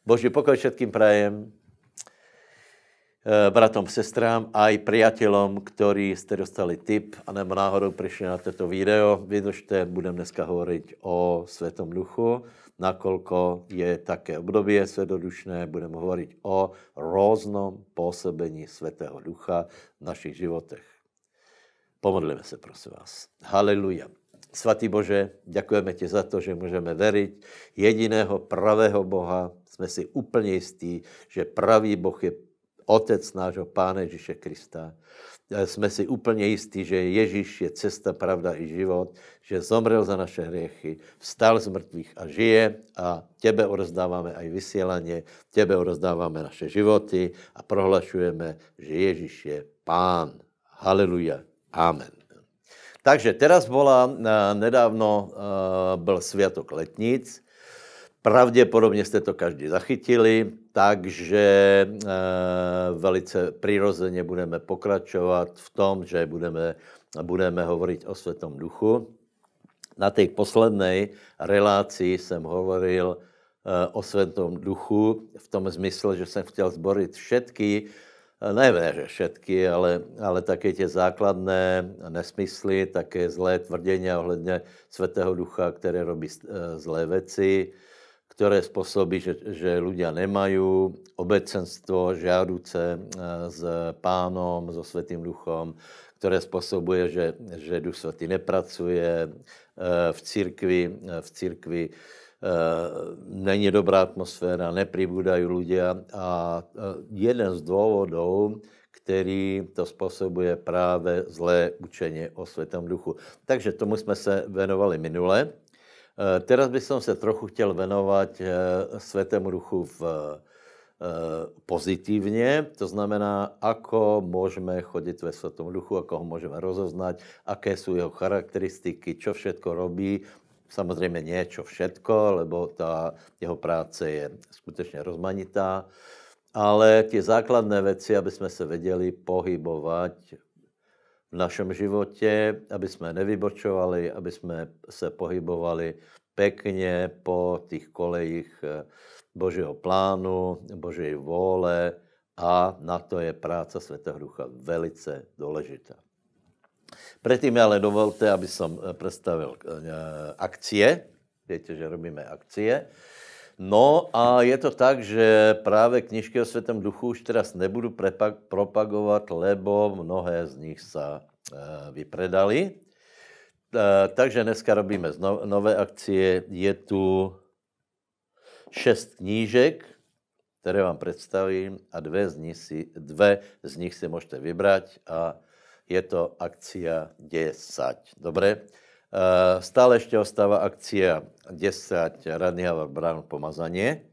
Boží pokoj všetkým prajem, eh, bratom, sestrám a i priatelom, ktorí ste dostali tip a nebo náhodou prišli na toto video. Vydržte, budem dneska hovoriť o Svetom Duchu, nakoľko je také obdobie svedodušné, budeme hovoriť o rôznom pôsobení Svetého Ducha v našich životech. Pomodlíme se, prosím vás. Haleluja. Svatý Bože, děkujeme ti za to, že můžeme veriť jediného pravého Boha, jsme si úplně jistí, že pravý Boh je Otec nášho Pána Ježíše Krista. Eh, jsme si úplně jistí, že Ježíš je cesta, pravda i život, že zomrel za naše hriechy, vstal z mrtvých a žije a tebe orozdáváme aj vysílání, tebe orozdáváme naše životy a prohlašujeme, že Ježíš je Pán. Haleluja. Amen. Takže teraz byla eh, nedávno eh, byl světok letnic, Pravděpodobně jste to každý zachytili, takže eh, velice přirozeně budeme pokračovat v tom, že budeme, budeme hovorit o Světom duchu. Na té poslední relaci jsem hovoril eh, o Světom duchu v tom smyslu, že jsem chtěl zborit všetky, eh, ne, ne že všetky, ale, ale také tě základné nesmysly, také zlé tvrdění ohledně Světého ducha, které robí zlé věci, které způsobí, že, že ľudia nemají obecenstvo žiaduce eh, s pánom, so svatým duchom, které způsobuje, že, že Duch Svatý nepracuje eh, v církvi, eh, v církvi není dobrá atmosféra, nepribúdají ľudia a jeden z důvodů, který to způsobuje právě zlé učení o Světém duchu. Takže tomu jsme se venovali minule. Eh, teraz bych se trochu chtěl venovat eh, svetému ruchu v eh, pozitívne, to znamená, ako môžeme chodiť ve Svetom duchu, ako ho môžeme rozoznať, aké sú jeho charakteristiky, čo všetko robí, samozrejme nie čo všetko, lebo tá jeho práce je skutečne rozmanitá, ale tie základné veci, aby sme sa vedeli pohybovať v našem životě, aby jsme nevybočovali, aby jsme se pohybovali pekne po tých kolejích eh, Božieho plánu, Božej vôle a na to je práca Svetého Ducha velice důležitá. Předtím ale dovolte, aby som eh, představil eh, akcie. Víte, že robíme akcie. No a je to tak, že právě knižky o Světém duchu už teraz nebudu propagovat, lebo mnohé z nich sa vypredali. Eh, takže dneska robíme nové akcie. Je tu šest knížek, které vám představím a dvě z nich si, dve z nich si můžete vybrat a je to akcia 10. Dobré? Eh, stále ještě ostává akcia 10 Radný Havar Brán pomazaně.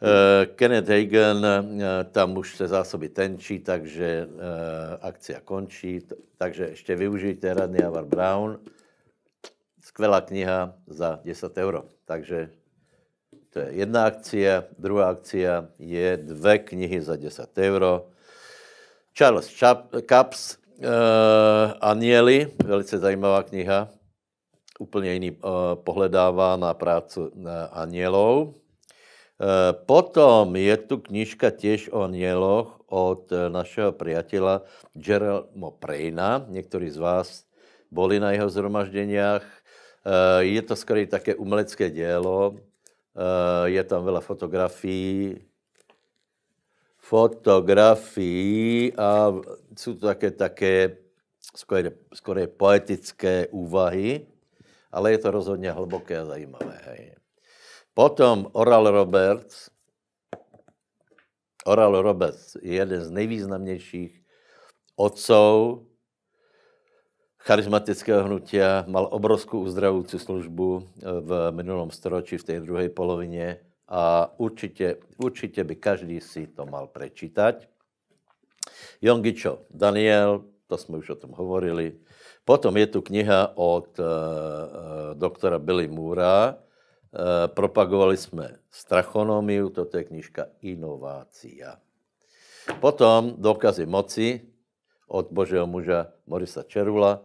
Eh, Kenneth Hagen, eh, tam už se zásoby tenčí, takže eh, akcia končí. Takže ještě využijte radný Avar Brown. Skvělá kniha za 10 euro. Takže to je jedna akcia. Druhá akcia je dvě knihy za 10 euro. Charles Caps, uh, Anieli, velice zajímavá kniha, úplně jiný uh, pohledává na práci uh, anielov. Eh, potom je tu knižka těž o nieloch od eh, našeho priateľa Jeremo Prejna. některý z vás boli na jeho zhromažděních. Eh, je to skoro také umělecké dělo. Je tam veľa fotografií, fotografií a jsou to také, také skoro, skoro poetické úvahy, ale je to rozhodně hluboké a zajímavé. Hej. Potom Oral Roberts, Oral Roberts je jeden z nejvýznamnějších otců charismatického hnutí, mal obrovskou uzdravující službu eh, v minulém storočí, v té druhé polovině a určitě, určitě by každý si to mal prečítať. Jongičo Daniel, to jsme už o tom hovorili. Potom je tu kniha od uh, doktora Billy Moora, Eh, propagovali jsme strachonomiu, to je knižka Inovácia. Potom dokazy moci od božého muža Morisa Čerula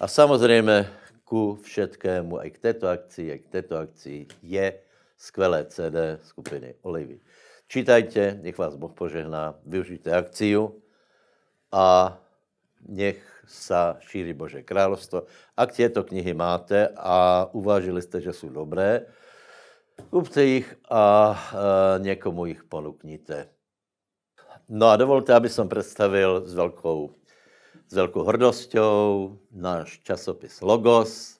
a samozřejmě ku všetkému, i k této akci, i k této akci je skvělé CD skupiny Olivy. Čítajte, nech vás Boh požehná, využijte akciu a nech sa šíří Bože královstvo. Ak tieto knihy máte a uvážili jste, že jsou dobré, kupte ich a e, někomu ich ponukněte. No a dovolte, aby som představil s velkou, s velkou hrdosťou náš časopis Logos.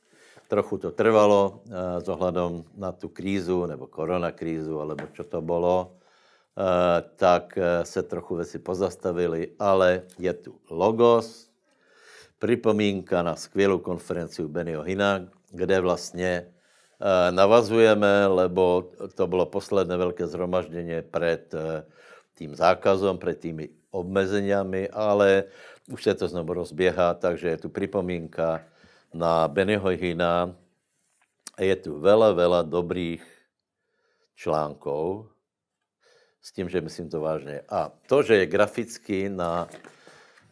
Trochu to trvalo e, s ohledem na tu krízu, nebo koronakrízu, alebo čo to bylo. E, tak e, se trochu věci pozastavili, ale je tu Logos, připomínka na skvělou konferenci u Benio Hina, kde vlastně eh, navazujeme, lebo to bylo posledné velké zhromaždění před eh, tím zákazem, před tými obmezeniami, ale už se to znovu rozběhá, takže je tu připomínka na Benio Hina. Je tu vela, vela dobrých článků, s tím, že myslím to vážně. A to, že je graficky na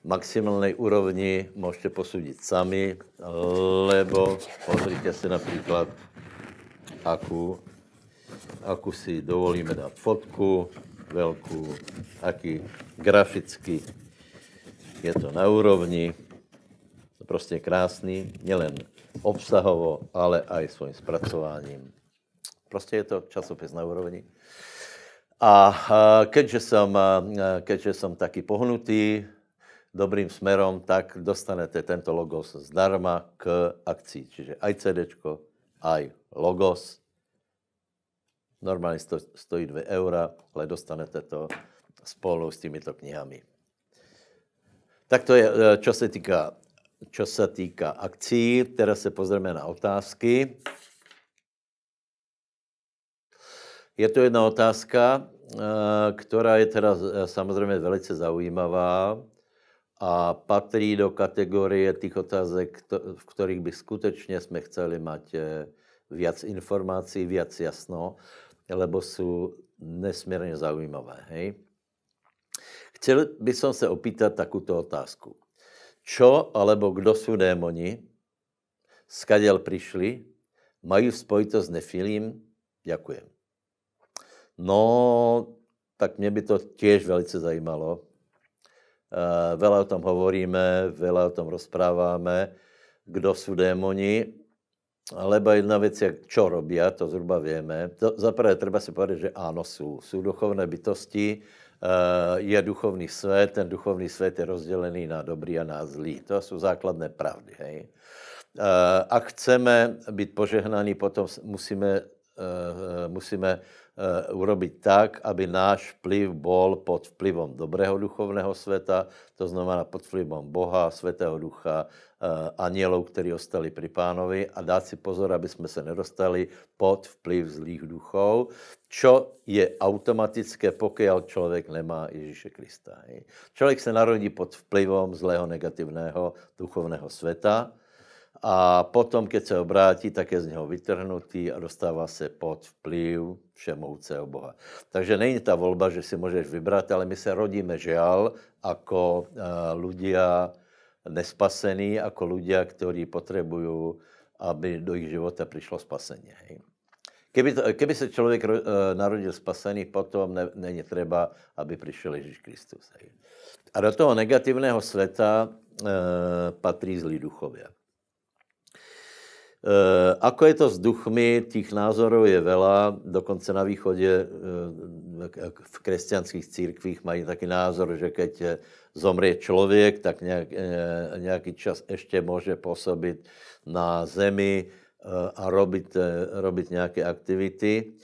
maximální úrovni můžete posudit sami, lebo pozrite se například, akou, akou si dovolíme dát fotku, velkou, aký graficky je to na úrovni. prostě krásný, nielen obsahovo, ale aj svým zpracováním. Prostě je to časopis na úrovni. A keďže jsem, keďže jsem taky pohnutý, dobrým smerom, tak dostanete tento logos zdarma k akci. Čiže aj CD, aj logos. Normálně sto, stojí 2 eura, ale dostanete to spolu s těmito knihami. Tak to je, eh, čo se týká, čo se týká akcí. Teraz se pozrieme na otázky. Je to jedna otázka, eh, která je teda eh, samozřejmě velice zaujímavá a patří do kategorie těch otázek, v kterých by skutečně jsme chceli mít eh, viac informací, viac jasno, lebo jsou nesmírně zaujímavé. Hej? Chcel by som se opýtat takuto otázku. Čo alebo kdo jsou démoni? Skadel přišli? Mají spojitost s nefilím? Děkujem. No, tak mě by to těž velice zajímalo, Eh, veľa o tom hovoríme, veľa o tom rozprávame, kdo jsou démoni, alebo jedna věc je, čo robí, to zhruba víme. To, zaprvé třeba si povedať, že ano, jsou. Jsou duchovné bytosti, eh, je duchovní svět, ten duchovní svět je rozdělený na dobrý a na zlý. To jsou základné pravdy. Hej? Eh, a chceme být požehnaní, potom musíme, musíme Eh, urobiť tak, aby náš vplyv bol pod vplyvom dobrého duchovného sveta, to znamená pod vplyvom Boha, Svetého Ducha, eh, anielov, kteří ostali pri pánovi a dát si pozor, aby jsme se nedostali pod vplyv zlých duchov, čo je automatické, pokud člověk nemá Ježíše Krista. Člověk se narodí pod vplyvom zlého negativného duchovného světa, a potom, keď se obrátí, tak je z něho vytrhnutý a dostává se pod vplyv všemoucého Boha. Takže není ta volba, že si můžeš vybrat, ale my se rodíme žal jako ľudia eh, nespasení, jako ľudia, kteří potřebují, aby do jejich života přišlo spasení. Hej. Keby, to, keby se člověk eh, narodil spasený, potom ne, není třeba, aby přišel Ježíš Kristus. Hej. A do toho negativného světa uh, patří zlí duchově. Eh, ako je to s duchmi, tých názorů, je veľa, dokonce na východě eh, v kresťanských církvích mají taky názor, že keď eh, zomrie člověk, tak nějak, nějaký čas ještě může působit na zemi a robit, robit nějaké aktivity.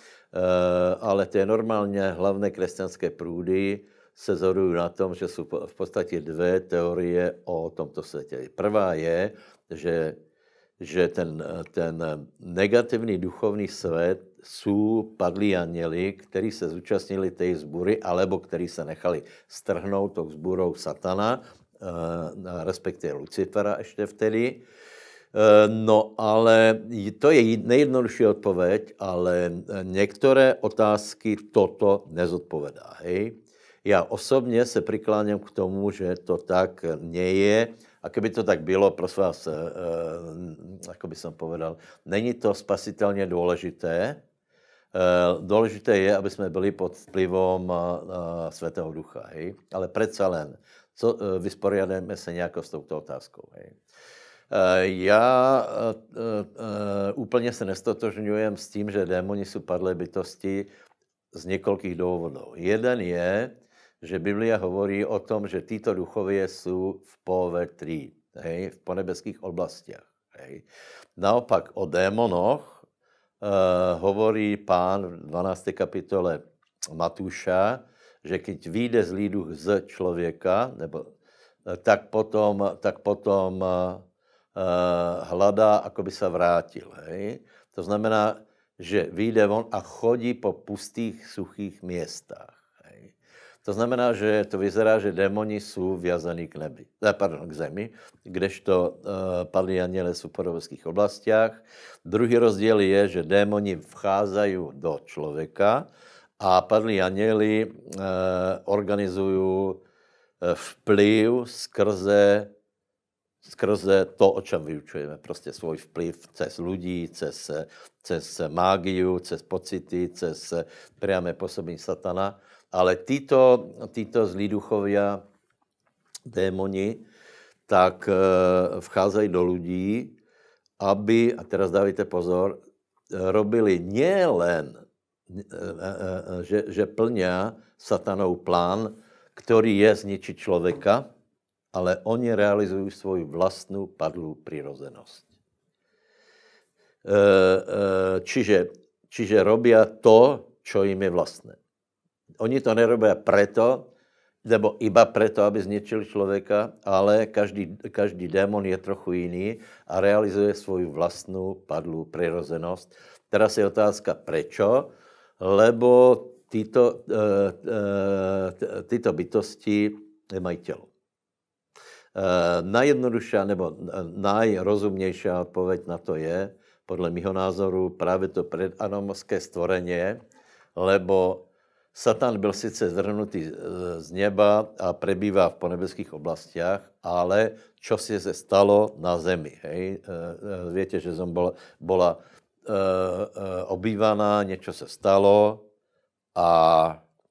Ale je normálně hlavné kresťanské průdy se zhodují na tom, že jsou v podstatě dvě teorie o tomto světě. Prvá je, že že ten, ten negativní duchovní svět jsou padlí anjeli, kteří se zúčastnili té zbury, alebo kteří se nechali strhnout tou zburou satana, eh, respektive Lucifera ještě vtedy. Eh, no ale to je nejjednodušší odpověď, ale některé otázky toto nezodpovedá. Hej? Já osobně se přikláním k tomu, že to tak nie je a kdyby to tak bylo, prosím vás, e, jako by jsem povedal, není to spasitelně důležité. E, důležité je, aby jsme byli pod vplyvom Svatého Ducha. Hej? Ale přece len, co, e, se nějak s touto otázkou. Hej? Já úplně se nestotožňujem s tím, že démoni jsou padlé bytosti z několik důvodů. Jeden je, že Biblia hovorí o tom, že títo duchovie jsou v povetrí, hej, v ponebeských oblastiach. Hej. Naopak o démonoch e, hovorí pán v 12. kapitole Matúša, že keď vyjde zlý duch z člověka, nebo, eh, tak potom, tak potom e, hladá, ako by se vrátil. Hej? To znamená, že vyjde von a chodí po pustých, suchých městách. To znamená, že to vyzerá, že démoni jsou vyazaní k nebi, eh, pardon, k zemi, kdežto e, eh, padlí anděle jsou v podobovských oblastiach. Druhý rozdíl je, že démoni vcházají do člověka a padlí aněli e, eh, organizují vplyv skrze skrze to, o čem vyučujeme, prostě svůj vplyv cez lidí, cez, cez mágiu, cez pocity, cez priame působení satana. Ale tyto tyto zlí duchovia, démoni, tak eh, vcházejí do lidí, aby, a teraz dávajte pozor, robili nielen, eh, eh, že, že plňá satanou plán, který je zničit člověka, ale oni realizují svoji vlastní padlou přirozenost. Čiže, čiže robia to, co jim je vlastné oni to nerobí preto, nebo iba preto, aby zničili člověka, ale každý, každý démon je trochu jiný a realizuje svoju vlastnou padlou přirozenost. Teraz je otázka, prečo? Lebo tyto, eh, eh, tyto bytosti nemají tělo. Eh, Najjednodušší nebo nejrozumnější odpověď na to je, podle mého názoru, právě to predanomské stvorenie, lebo Satan byl sice zhrnutý z neba a prebývá v ponebeských oblastiach, ale čo si se stalo na zemi. Hej? Eh, eh, víte, že zem byla, bola eh, obývaná, něco se stalo a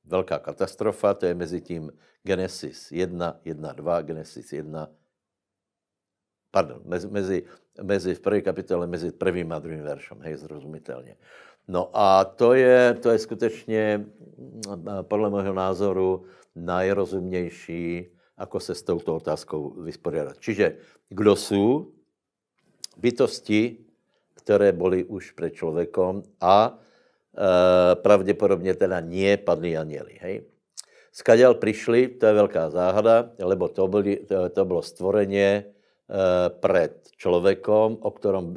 velká katastrofa, to je mezi tím Genesis 1, 1, 2, Genesis 1, pardon, mezi, mezi, mezi v první kapitole, mezi prvým a druhým veršem, hej, zrozumitelně. Uh, No a to je, to je skutečně eh, podle mého názoru nejrozumnější, ako se s touto otázkou vysporiadat. Čiže kdo jsou bytosti, které byly už před člověkem a e, pravděpodobně teda nie padli anieli. Hej? Skadial přišli, to je velká záhada, lebo to, byli, to, to bylo stvoreně, eh, před člověkom, o kterém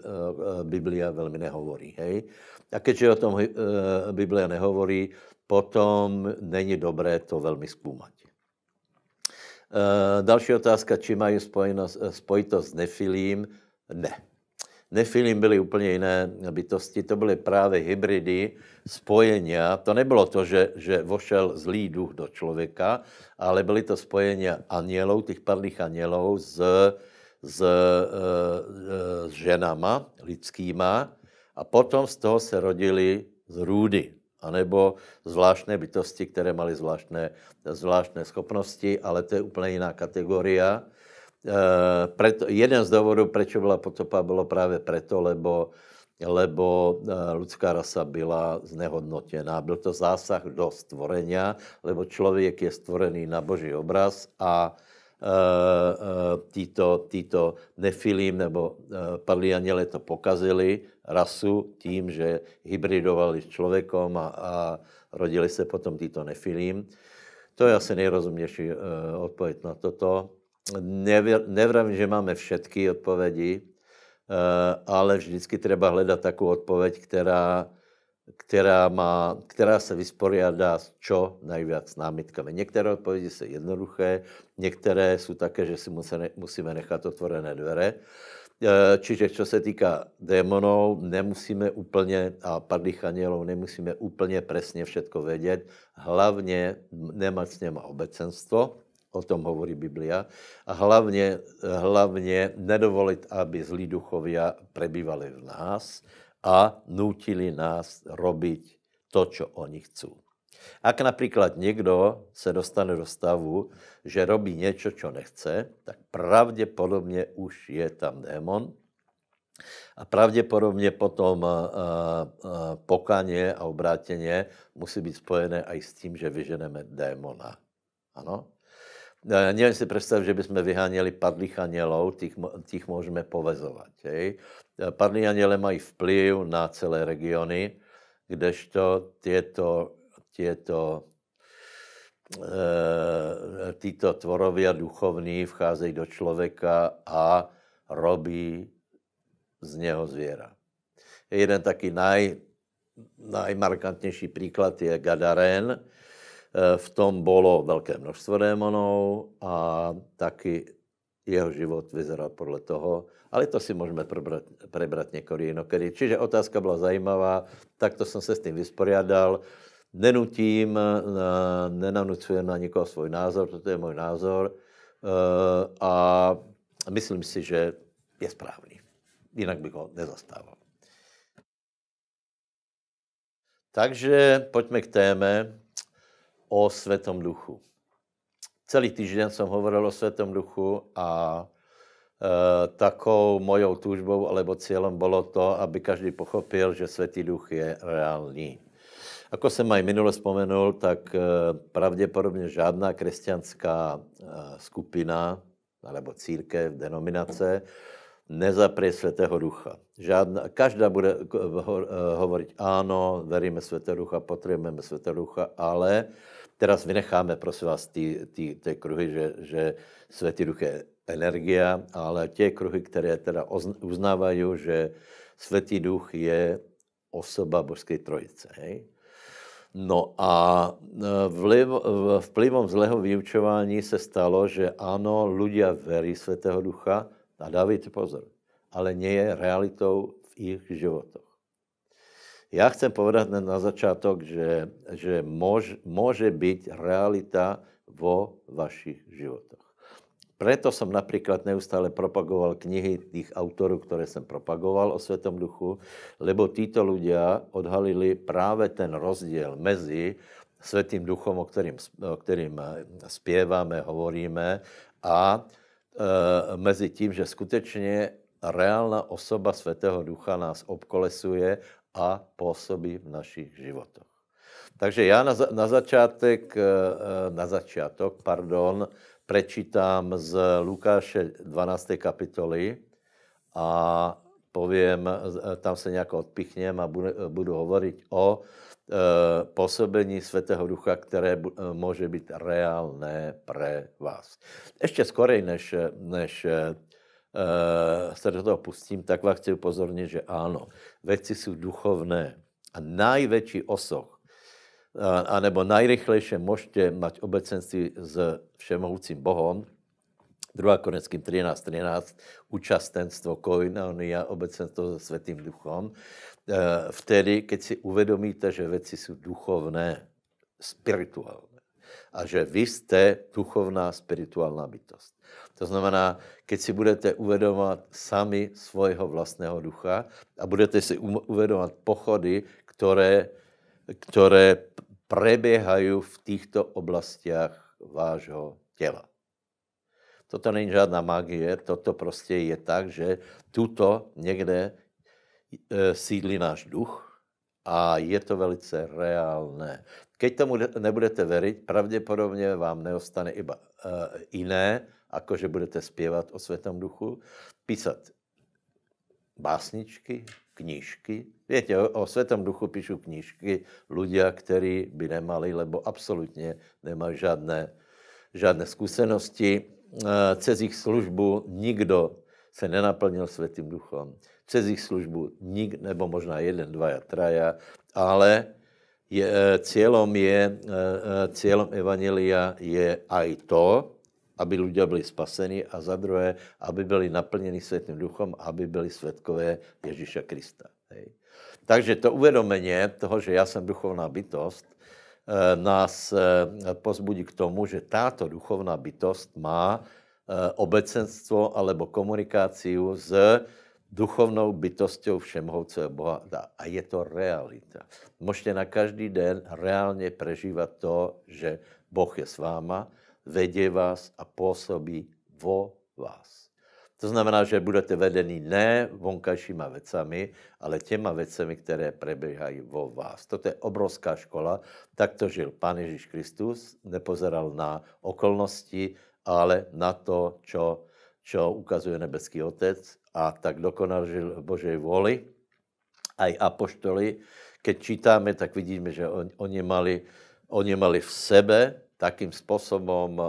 Biblia velmi nehovorí. Hej? A keďže o tom eh, Biblia nehovorí, potom není dobré to velmi zkoumat. Eh, další otázka, či mají eh, spojitost s Nefilím? Ne. Nefilim byly úplně jiné bytosti, to byly právě hybridy, spojenia. To nebylo to, že, že vošel zlý duch do člověka, ale byly to spojenia anělů, těch padlých anělů s, s, s, s ženama lidskýma, a potom z toho se rodili růdy, anebo zvláštné bytosti, které mali zvláštné, zvláštné schopnosti, ale to je úplně jiná kategoria. E, eh, preto, jeden z důvodů, proč byla potopa, bylo právě proto, lebo, lebo eh, lidská rasa byla znehodnotěná. Byl to zásah do stvorenia, lebo člověk je stvorený na boží obraz a Eh, eh, títo, títo nefilím nebo eh, aněle to pokazili rasu tím, že hybridovali s člověkom a, a rodili se potom títo nefilím. To je asi nejrozumější odpověď na toto. Nevím, nevravím, že máme všechny odpovědi, ale vždycky třeba hledat takovou odpověď, která která, má, která se vysporiadá s čo nejvíc s námitkami. Některé odpovědi jsou jednoduché, některé jsou také, že si musíme, musíme nechat otvorené dvere. E, čiže čo se týká démonů, nemusíme úplně, a padlých anielů, nemusíme úplně přesně všetko vědět, hlavně nemať s něma obecenstvo, o tom hovorí Biblia, a hlavně, hlavně nedovolit, aby zlí duchovia prebývali v nás, a nutili nás robiť to, čo oni chcú. Ak například někdo se dostane do stavu, že robí něco, čo nechce, tak pravděpodobně už je tam démon a pravděpodobně potom pokání a obrátěně musí být spojené i s tím, že vyženeme démona. Ano? No, neviem si predstaviť, že by sme vyháňali padlých anielov, tých, tých môžeme povezovať. Hej. Padlí aniele mají vplyv na celé regiony, kdežto tieto, tieto e, eh, títo tvorovia duchovní vcházejí do člověka a robí z něho zvěra. Jeden taky naj, najmarkantnější příklad je e, Eh, v tom bylo velké množstvo démonů a taky jeho život vyzeral podle toho, ale to si můžeme prebrat, prebrat někdy jinokedy. Čiže otázka byla zajímavá, tak to jsem se s tím vysporiadal. Nenutím, eh, nenanucujem na nikoho svůj názor, toto je můj názor eh, a myslím si, že je správný. Jinak bych ho nezastával. Takže pojďme k téme, o Svetom duchu. Celý týden jsem hovoril o Svetom duchu a e, takou mojou túžbou alebo cílem bylo to, aby každý pochopil, že Svetý duch je reálný. Ako jsem aj minule spomenul, tak e, pravděpodobně žádná křesťanská e, skupina alebo církev, denominace, nezaprie Svetého Ducha. Žádná, každá bude ho, e, ho, ano, veríme Svetého Ducha, potřebujeme Svetého Ducha, ale Teraz vynecháme, prosím vás, ty, ty, ty kruhy, že, že Světý Duch je energia, ale tě kruhy, které teda uznávají, že Světý Duch je osoba Božské trojice. Hej? No a e, vliv, vplyvom zlého vyučování se stalo, že ano, ľudia verí světého Ducha, a dávajte pozor, ale nie je realitou v jejich životoch. Ja chcem povedať na začátek, že, že môž, môže byť realita vo vašich životoch. Preto som napríklad neustále propagoval knihy tých autorov, ktoré som propagoval o Svetom duchu, lebo títo ľudia odhalili práve ten rozdiel mezi Svetým duchom, o kterým, o kterým zpěváme, hovoríme, a e, mezi tím, že skutečně reálna osoba Svatého Ducha nás obkolesuje a působí v našich životech. Takže já na, na začátek, eh, eh, na začátek, pardon, prečítám z Lukáše 12. kapitoly a povím, eh, tam se nějak odpichněm a budu, budu hovorit o e, působení Svatého Ducha, které e, může být reálné pro vás. Ještě skorej, než, než Eh, se do toho pustím, tak vás chci upozornit, že ano, věci jsou duchovné. A největší osoch, eh, anebo nejrychlejší můžete mať obecenství s všemohoucím Bohom, 2. Koneckým 13, 13, účastenstvo koinonia, obecenstvo se svatým duchom, eh, vtedy, keď si uvědomíte, že věci jsou duchovné, spirituální a že vy jste duchovná, spirituální bytost. To znamená, keď si budete uvědomovat sami svojho vlastného ducha a budete si um-, uvědomovat pochody, které, které preběhají v těchto oblastiach vášho těla. Toto není žádná magie, toto prostě je tak, že tuto někde eh, sídlí náš duch, a je to velice reálné. Keď tomu nebudete věřit, pravděpodobně vám neostane iba uh, jiné, ako že budete zpěvat o světom duchu, písat básničky, knížky. Víte, o, o světom duchu píšu knížky ľudia, kteří by nemali, lebo absolutně nemají žádné, žádné zkušenosti. Eh, Cez jejich službu nikdo se nenaplnil světým duchom. Přes jejich službu nik, nebo možná jeden, dva, traja, ale je, e, cílem je, e, e, cílem Evangelia je aj to, aby lidé byli spaseni a za druhé, aby byli naplněni světým duchom, aby byli světkové Ježíša Krista. Hej. Takže to uvědomení toho, že já jsem duchovná bytost, nás pozbudí k tomu, že táto duchovná bytost má Eh, obecenstvo alebo komunikáciu s duchovnou bytostí všemohoucího Boha. A je to realita. Můžete na každý den reálně prežívat to, že Boh je s váma, vedě vás a působí vo vás. To znamená, že budete vedení ne vonkajšíma vecami, ale těma vecemi, které prebiehají vo vás. Toto je obrovská škola. Takto žil Pán Ježíš Kristus, nepozeral na okolnosti, ale na to, čo, čo ukazuje nebeský Otec. A tak dokonal žil v Božej voli aj apoštoli. Keď čítáme, tak vidíme, že on, oni, mali, oni mali v sebe takým způsobem uh, eh, uh, eh,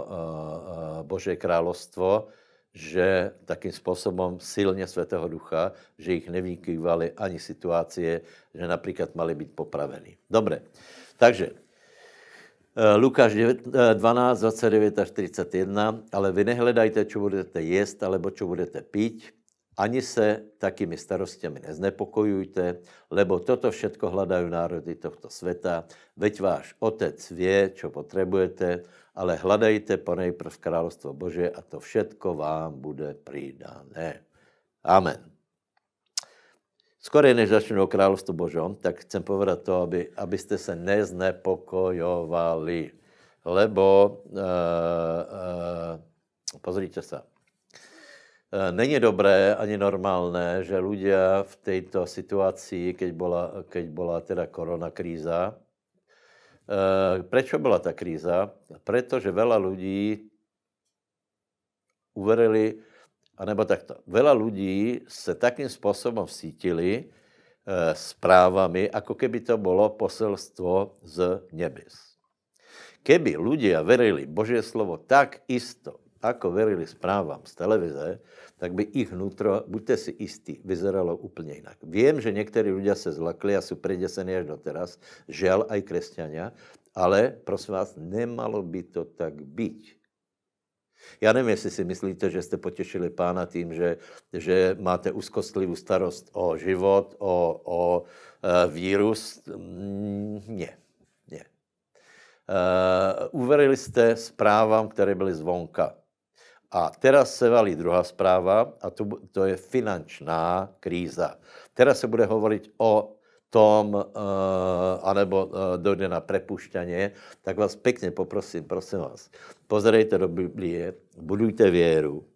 Božie královstvo, že takým způsobem silně Svatého Ducha, že jich nevykývaly ani situace, že například mali být popraveni. Dobře. takže Eh, Lukáš 12, 29 eh, až 31, ale vy nehledajte, čo budete jíst, alebo čo budete pít, ani se takými starostiami neznepokojujte, lebo toto všetko hledají národy tohto světa. Veď váš otec vě, čo potřebujete, ale hledajte ponejprv královstvo Bože a to všetko vám bude přidáno. Amen. Skoro než začnu o královstvu Božom, tak chcem povedať to, aby, aby ste se neznepokojovali. Lebo, uh, uh, pozrite sa, eh, Není dobré ani normálné, že ľudia v tejto situácii, keď bola, keď bola teda korona kríza, uh, prečo bola ta kríza? Pretože veľa ľudí uverili anebo takto. Vela lidí se takým způsobem vsítili e, správami, jako keby to bylo poselstvo z nebes. Keby lidé verili Božie slovo tak isto, jako verili správám z televize, tak by ich vnútro, buďte si jistí, vyzeralo úplně jinak. Vím, že někteří lidé se zlakli a jsou předěseni až doteraz, žel aj křesťania, ale prosím vás, nemalo by to tak být. Já nevím, jestli si myslíte, že jste potěšili pána tím, že, že máte úzkostlivou starost o život, o, o e, vírus. Mm, ne, ne. E, uverili jste zprávám, které byly zvonka. A teraz se valí druhá zpráva a to, to je finančná kríza. Teraz se bude hovorit o tom, eh, anebo eh, dojde na prepušťaně, tak vás pěkně poprosím, prosím vás, pozerejte do Biblie, budujte věru,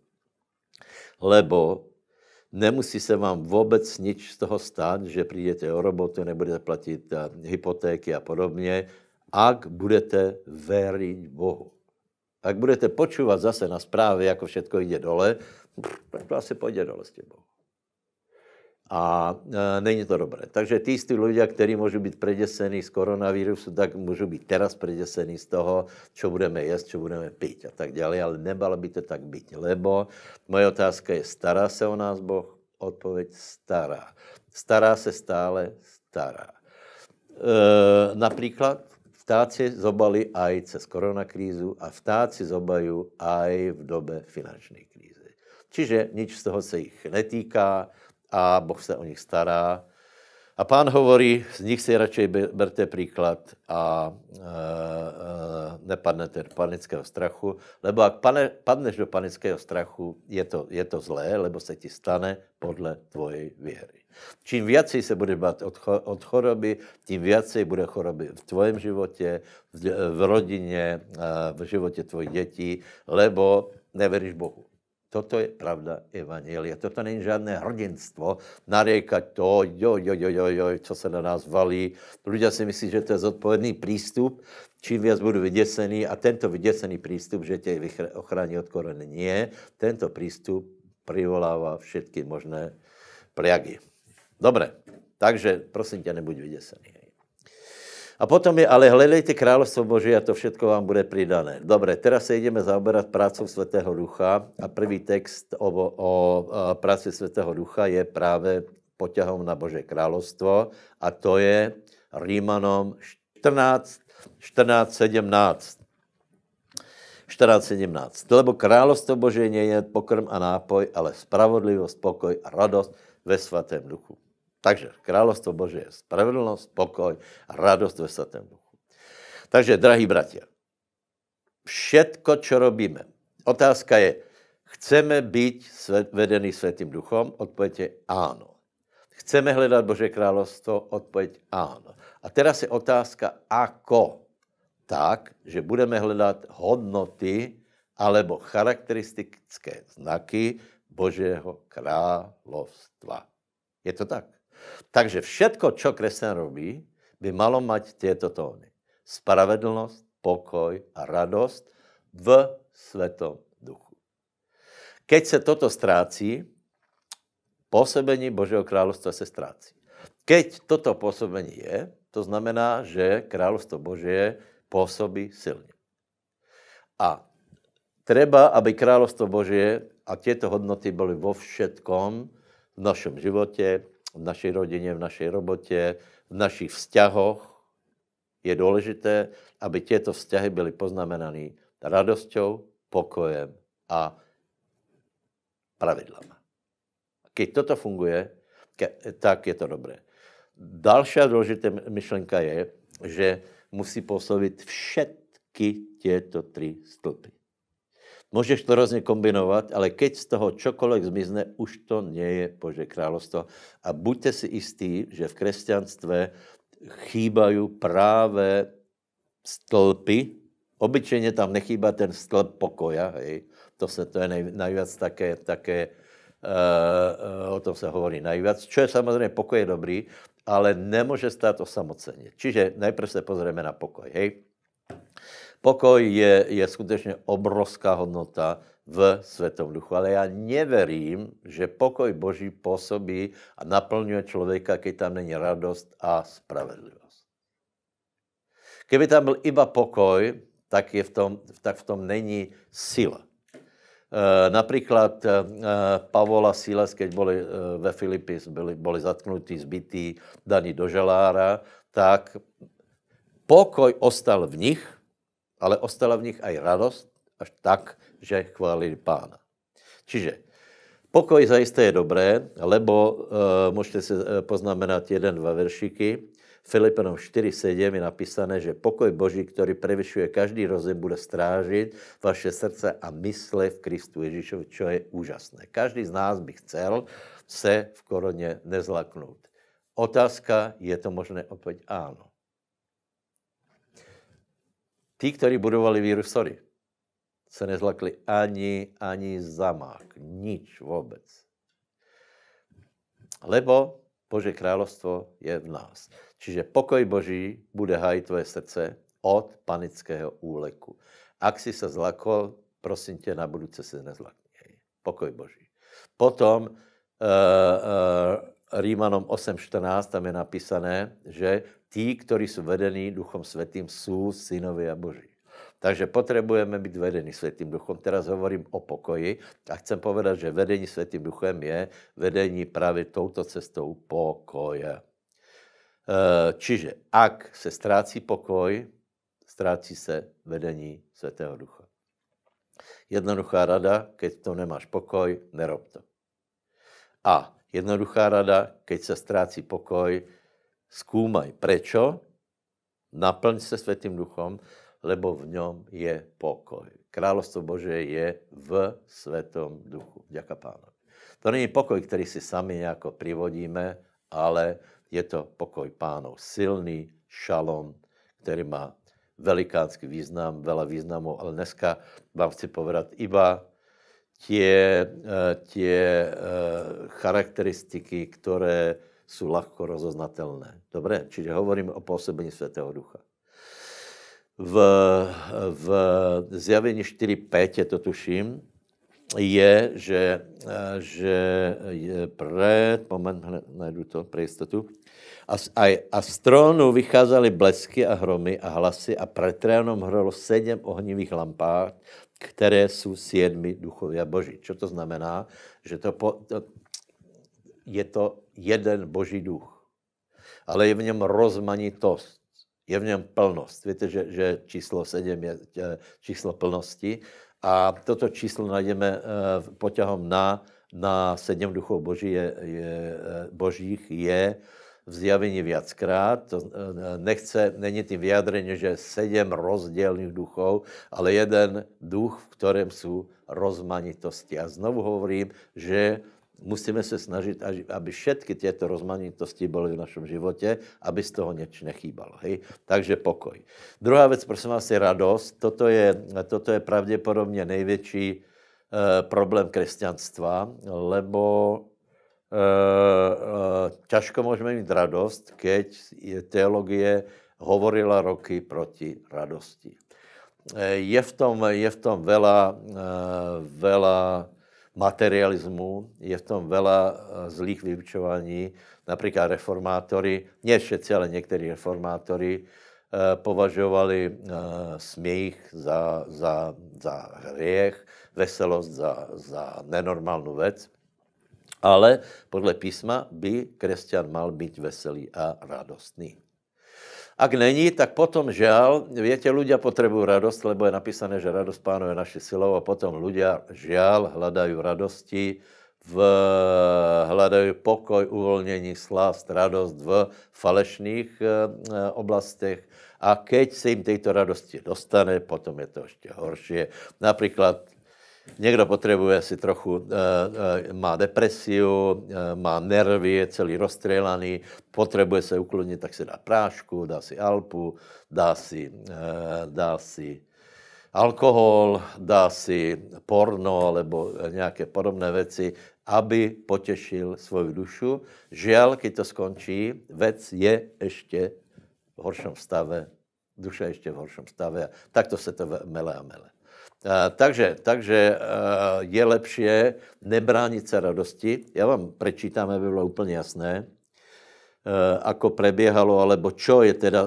lebo nemusí se vám vůbec nič z toho stát, že přijdete o robotu, nebudete platit eh, hypotéky a podobně, ak budete věřit Bohu. Ak budete počúvat zase na zprávy, jako všetko jde dole, tak to asi půjde dole s Bohu a e, není to dobré. Takže tí istí ľudia, ktorí môžu byť predesení z koronavírusu, tak môžu byť teraz predesení z toho, čo budeme jesť, čo budeme piť a tak ďalej, ale nebalo by to tak byť, lebo moje otázka je, stará se o nás Boh? Odpoveď stará. Stará se stále stará. E, napríklad vtáci zobali aj cez koronakrízu a vtáci zobajú aj v dobe finančnej krízy. Čiže nič z toho se jich netýká, a Boh se o nich stará. A pán hovorí, z nich si radšej berte příklad a e, e, nepadnete do panického strachu, lebo ak pane, padneš do panického strachu, je to, je to zlé, lebo se ti stane podle tvojej věry. Čím více se budeš bát od, od choroby, tím více bude choroby v tvojem životě, v, v rodině, e, v životě tvojich dětí, lebo neveríš Bohu. Toto je pravda Evangelia. Toto není žádné hrdinstvo narékat to, jo, jo, jo, jo, jo, co se na nás valí. Ľudia si myslí, že to je zodpovědný přístup. Čím viac budu vyděsený a tento vyděsený přístup, že tě ochrání od korony. Nie, tento přístup privolává všetky možné pliagy. Dobre, takže prosím tě, nebuď vyděsený. A potom je, ale hledejte královstvo Boží a to všetko vám bude pridané. Dobre, teraz se jdeme zaoberat prácou Svatého Ducha a první text o, o, o práci Svatého Ducha je právě poťahom na Bože královstvo a to je Rímanom 14, 14, 17. 14.17. Lebo královstvo Bože nie je pokrm a nápoj, ale spravodlivost, pokoj a radost ve svatém duchu. Takže královstvo Bože je spravedlnost, pokoj a radost ve svatém duchu. Takže, drahí bratia, všetko, čo robíme, otázka je, chceme být vedený svatým duchom? Odpověď ano. Chceme hledat Bože královstvo? Odpověď ano. A teraz je otázka, ako? Tak, že budeme hledat hodnoty alebo charakteristické znaky Božího královstva. Je to tak? Takže všetko, čo kresťan robí, by malo mať tieto tóny. Spravedlnost, pokoj a radost v svetom duchu. Keď se toto ztrácí, působení Božího královstva se ztrácí. Keď toto působení je, to znamená, že královstvo Božie působí silně. A treba, aby královstvo Božie a tyto hodnoty byly vo všetkom v našem životě, v naší rodině, v naší robotě, v našich vzťahoch. Je důležité, aby těto vzťahy byly poznamenané radosťou, pokojem a pravidlama. Když toto funguje, tak je to dobré. Další důležitá myšlenka je, že musí působit všetky tyto tři stlpy. Můžeš to rôzne kombinovat, ale keď z toho čokoliv zmizne, už to nie je Bože královstvo. A buďte si jistí, že v kresťanstve chýbají právě stlpy, obyčejně tam nechýba ten stlp pokoja, hej. To, se, to je nej, nejvíc také, také uh, uh, o tom se hovorí nejvíc, čo je samozřejmě pokoj je dobrý, ale nemůže stát osamoceně. Čiže nejprve se pozrieme na pokoj, hej. Pokoj je, je skutečně obrovská hodnota v světovém duchu. Ale já neverím, že pokoj Boží působí a naplňuje člověka, když tam není radost a spravedlivost. Kdyby tam byl iba pokoj, tak, je v tom, tak v tom není síla. E, například e, Pavola Silas, keď byli e, ve Filipis, byli, byli zatknutí, zbytí, daní do želára, tak pokoj ostal v nich – ale ostala v nich aj radost, až tak, že chválili pána. Čiže pokoj zajisté je dobré, lebo e, můžete si e, poznamenat jeden, dva veršiky. Filipenom 4.7 je napísané, že pokoj Boží, který prevyšuje každý rozum, bude strážit vaše srdce a mysle v Kristu Ježíšovi, čo je úžasné. Každý z nás by chcel se v koroně nezlaknout. Otázka, je to možné? Opět ano. Tí, kteří budovali víru, sorry, se nezlakli ani, ani zamák. Nič vůbec. Lebo Bože královstvo je v nás. Čiže pokoj Boží bude hájit tvoje srdce od panického úleku. Ak si se zlakol, prosím tě, na budouce se nezlakni. Pokoj Boží. Potom uh, uh, Rímanom 8.14 tam je napísané, že tí, kteří jsou vedení Duchom jsou synovi a Boží. Takže potřebujeme být vedení světým duchem. Teraz hovorím o pokoji a chcem povedat, že vedení světým duchem je vedení právě touto cestou pokoje. E, čiže ak se ztrácí pokoj, ztrácí se vedení Světého ducha. Jednoduchá rada, keď to nemáš pokoj, nerob to. A jednoduchá rada, keď se ztrácí pokoj, skúmaj prečo, naplň se Světým duchom, lebo v něm je pokoj. Královstvo Bože je v Světom duchu. Děká Pánu. To není pokoj, který si sami jako privodíme, ale je to pokoj pánov. Silný šalom, který má velikánský význam, veľa významů, ale dneska vám chci povedat iba tie, eh, tie eh, charakteristiky, které jsou lahko rozoznatelné. Dobré, čiže hovoríme o působení Světého Ducha. V, v zjavení 4.5, je to tuším, je, že, že je před, moment, najdu to pre jistotu, a, a, a z trónu vycházely blesky a hromy a hlasy a před trénom hrolo sedm ohnivých lampách, které jsou siedmi duchovia Boží. Co to znamená? Že to, po, to je to jeden boží duch. Ale je v něm rozmanitost, je v něm plnost. Víte, že, že číslo 7 je číslo plnosti a toto číslo najdeme eh, poťahom na, na sedm duchov boží je, je, eh, božích je v zjavení viackrát. To eh, nechce, není tím vyjadrení, že sedm rozdělných duchov, ale jeden duch, v kterém jsou rozmanitosti. A znovu hovorím, že musíme se snažit, aby všetky tyto rozmanitosti byly v našem životě, aby z toho něč nechýbalo. Hej? Takže pokoj. Druhá věc, prosím vás, je radost. Toto je, toto je pravděpodobně největší e, problém křesťanstva, lebo e, eh, e, eh, ťažko můžeme mít radost, keď teologie hovorila roky proti radosti. E, je v tom, je v tom vela, e, vela materializmu, je v tom veľa eh, zlých vyučovaní. Například reformátory, ne všetci, ale někteří reformátory, eh, považovali eh, směch za, za, za hriech, veselost za, za nenormálnu věc. Ale podle písma by křesťan mal být veselý a radostný. Ak není, tak potom žál. větě, ľudia potřebují radost, lebo je napísané, že radost pánu je naše silou a potom ľudia žál, hledají radosti, v, hledají pokoj, uvolnění, slast, radost v falešných e, oblastech. A keď se jim této radosti dostane, potom je to ještě horší. Například Někdo potřebuje si trochu, eh, eh, má depresiu, eh, má nervy, je celý rozstřelaný, potřebuje se uklonit, tak si dá prášku, dá si alpu, dá si, dá si alkohol, dá si porno nebo nějaké podobné věci, aby potěšil svou dušu. Žel, když to skončí, věc je ještě v horším stave, duše ještě v horším stave. Takto se to mele a mele. Eh, takže, takže eh, je lepší nebránit se radosti. Já vám prečítám, aby bylo úplně jasné, eh, ako preběhalo, alebo čo je teda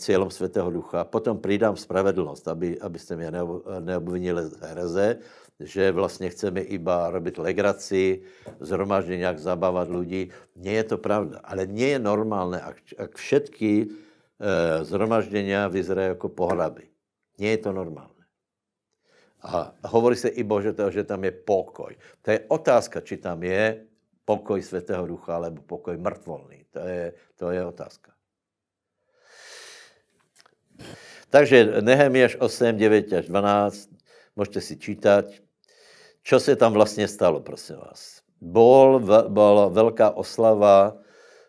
cílem Svatého Ducha. Potom přidám spravedlnost, aby, abyste mě neobvinili z hreze, že vlastně chceme iba robit legraci, zhromaždě nějak zabávat lidi. Nie je to pravda, ale nie je normálné, ak, ak všetky zhromaždění vyzerají jako pohraby. Nie je to normálné. A hovorí se i Bože toho, že tam je pokoj. To je otázka, či tam je pokoj Svatého Ducha, alebo pokoj mrtvolný. To je, to je otázka. Takže Nehemiáš 8, 9 až 12, můžete si čítat. Co se tam vlastně stalo, prosím vás? Bol, byla velká oslava,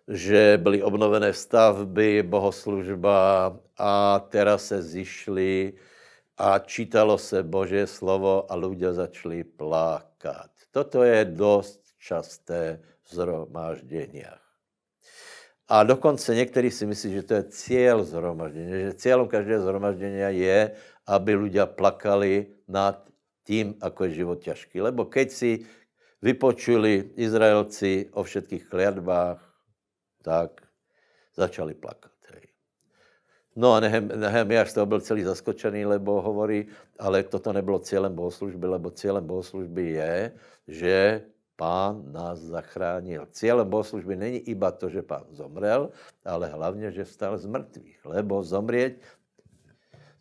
že byly obnovené stavby, bohoslužba a teraz se zišli a čítalo se Bože slovo a lidé začali plakat. Toto je dost časté v zhromážděních. A dokonce někteří si myslí, že to je cíl zhromaždění, že cílem každého zhromaždění je, aby lidé plakali nad tím, ako je život těžký. Lebo keď si vypočuli Izraelci o všetkých kliatbách, tak začali plakat. No a Nehem, já z toho byl celý zaskočený, lebo hovorí, ale toto nebylo cílem bohoslužby, lebo cílem bohoslužby je, že pán nás zachránil. Cílem bohoslužby není iba to, že pán zomrel, ale hlavně, že vstal z mrtvých. Lebo zomrieť,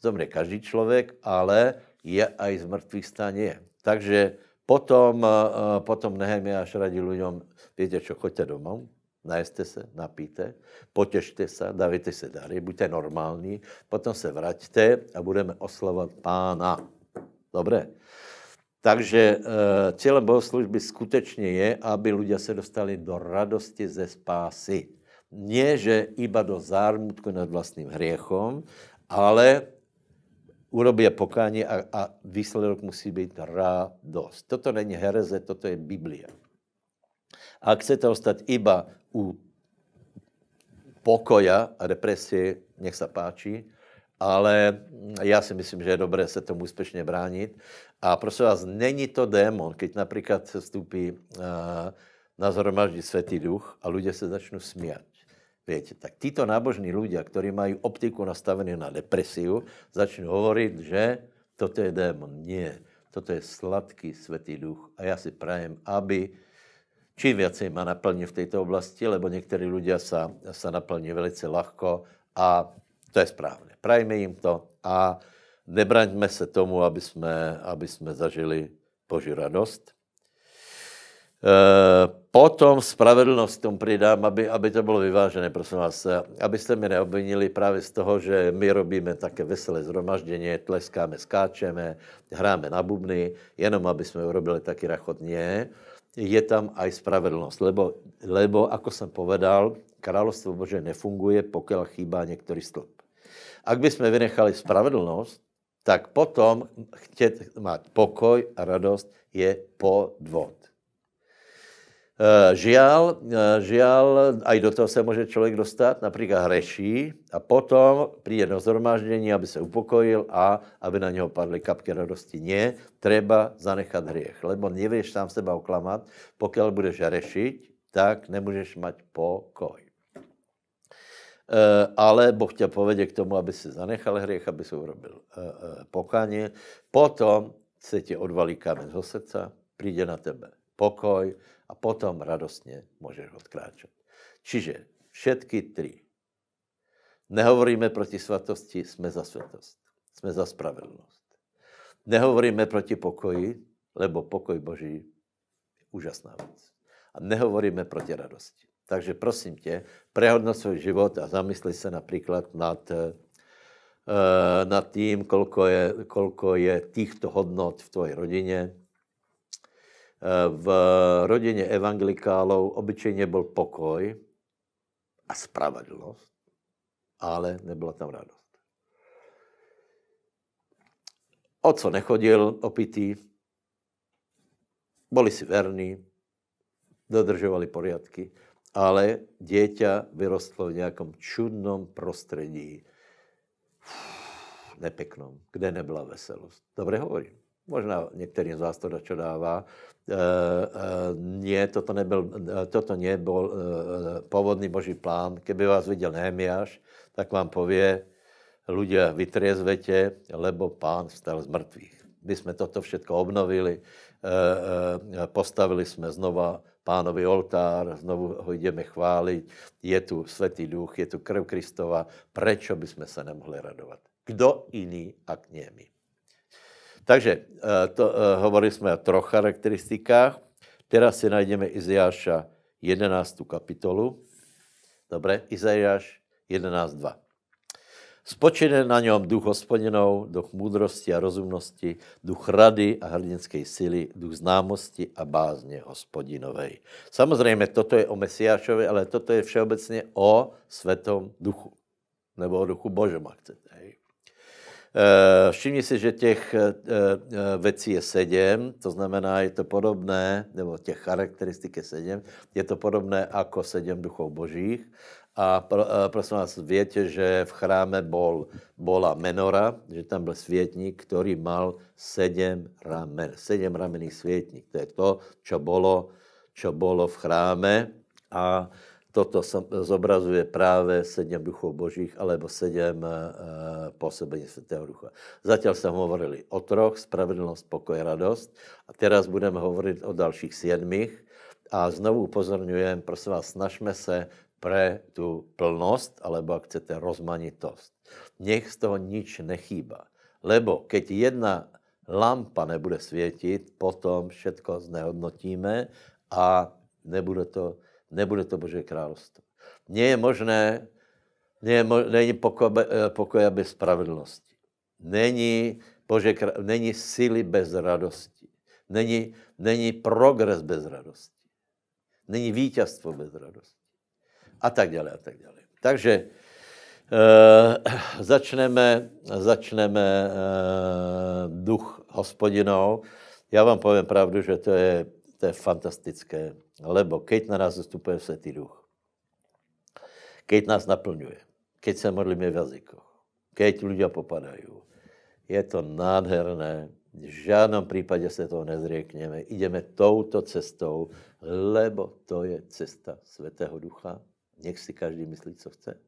zomrie každý člověk, ale je aj z mrtvých stane. Takže potom, eh, eh, potom Nehemiáš radí lidem, víte čo, choďte domů, najeste se, napíte, potěšte se, dávejte se dary, buďte normální, potom se vraťte a budeme oslovat pána. Dobré. Takže eh, cílem bohoslužby skutečně je, aby lidé se dostali do radosti ze spásy. Nie, že iba do zármutku nad vlastním hriechom, ale urobí pokání a, a výsledok musí být radost. Toto není hereze, toto je Biblia. A chcete ostat iba u pokoja a depresie, nech sa páči, ale já si myslím, že je dobré se tomu úspěšně bránit. A prosím vás, není to démon, keď například se vstupí eh, na zhromaždí Světý duch a lidé se začnou smět. Víte, tak títo nábožní ľudia, kteří mají optiku nastavenou na depresiu, začnou hovoriť, že toto je démon. Nie, toto je sladký světý duch. A já si prajem, aby Čím viac má naplní v této oblasti, lebo některý lidé se, se naplní velice lahko a to je správně. Prajme jim to a nebraňme se tomu, aby jsme, aby jsme zažili Boží radost. E, potom spravedlnost tomu přidám, aby, aby to bylo vyvážené, prosím vás, abyste mi neobvinili právě z toho, že my robíme také veselé zhromaždění, tleskáme, skáčeme, hráme na bubny, jenom aby jsme urobili taky rachotně je tam aj spravedlnosť. Lebo, lebo ako som povedal, kráľovstvo Bože nefunguje, pokiaľ chýba niektorý stĺp. Ak by sme vynechali spravedlnosť, tak potom chtět mať pokoj a radost je podvod. Žiaľ, žiaľ, aj do toho se může člověk dostat, například hreší a potom přijde do zhromáždění, aby se upokojil a aby na něho padly kapky radosti. Ne, treba zanechat hriech, lebo nevíš sám seba oklamat. Pokud budeš hrešiť, tak nemůžeš mať pokoj. Eh, ale Boh tě povede k tomu, aby si zanechal hriech, aby si urobil eh, eh, pokání. Potom se ti odvalí kámen zo srdca, přijde na tebe pokoj a potom radostně můžeš odkráčet. Čiže všetky tři. Nehovoríme proti svatosti, jsme za svatost, Jsme za spravedlnost. Nehovoríme proti pokoji, lebo pokoj Boží je úžasná věc. A nehovoríme proti radosti. Takže prosím tě, prehodnot svůj život a zamysli se například nad, eh, nad tím, kolko je, kolko je týchto hodnot v tvoji rodině, v rodině evangelikálov obyčejně byl pokoj a spravedlnost, ale nebyla tam radost. co nechodil opitý, byli si verní, dodržovali poriadky, ale dieťa vyrostlo v nějakom čudnom prostředí, nepeknom, kde nebyla veselost. Dobře hovorím. Možná některým z vás to čo dává, Eh, eh, nie, toto, nebyl, eh, toto nebol pôvodný Boží plán. Keby vás viděl Nehemiáš, tak vám povie, ľudia, vytriezvete, lebo pán vstal z mrtvých. My jsme toto všetko obnovili, postavili jsme znova pánovi oltár, znovu ho jdeme chválit, je tu svatý duch, je tu krv Kristova, prečo by jsme se nemohli radovat? Kdo jiný, ak nie my? Takže eh, to, eh, hovorili jsme o troch charakteristikách. Teraz si najdeme Izajáša 11. kapitolu. Dobre, Izajáš 11.2. Spočine na něm duch hospodinou, duch moudrosti a rozumnosti, duch rady a hrdinské síly, duch známosti a bázně hospodinovej. Samozřejmě toto je o Mesiášovi, ale toto je všeobecně o svetom duchu. Nebo o duchu Božem, chcete. Hej. Eh, všimni si, že těch eh, eh, věcí je sedm, to znamená, je to podobné, nebo těch charakteristik je sedm, je to podobné jako sedm duchov božích. A pro, prosím vás, větě, že v chráme bol, bola menora, že tam byl světník, který mal sedm ramen, sedm ramených světník. To je to, co bylo, čo bolo v chráme a Toto zobrazuje právě sedm duchů božích, alebo sedm eh, působení světého ducha. Zatím jsme hovorili o troch, spravedlnost, pokoj, radost. A teraz budeme hovorit o dalších sedmých. A znovu upozorňujem, prosím vás, snažme se pre tu plnost, alebo ak chcete, rozmanitost. Nech z toho nič nechýba. Lebo keď jedna lampa nebude světit, potom všetko znehodnotíme a nebude to nebude to Boží království. Není je možné, je, není eh, pokoje, bez spravedlnosti. Není, Bože, není síly bez radosti. Není, není progres bez radosti. Není vítězstvo bez radosti. A tak dále, a tak dále. Takže e, začneme, začneme e, duch hospodinou. Já vám povím pravdu, že to je to je fantastické, lebo keď na nás zastupuje Světý Duch, keď nás naplňuje, keď se modlíme v jazykoch, keď lidé popadají, je to nádherné, v žádném případě se toho nezriekneme, Ideme touto cestou, lebo to je cesta Světého Ducha. Nech si každý myslí, co chce.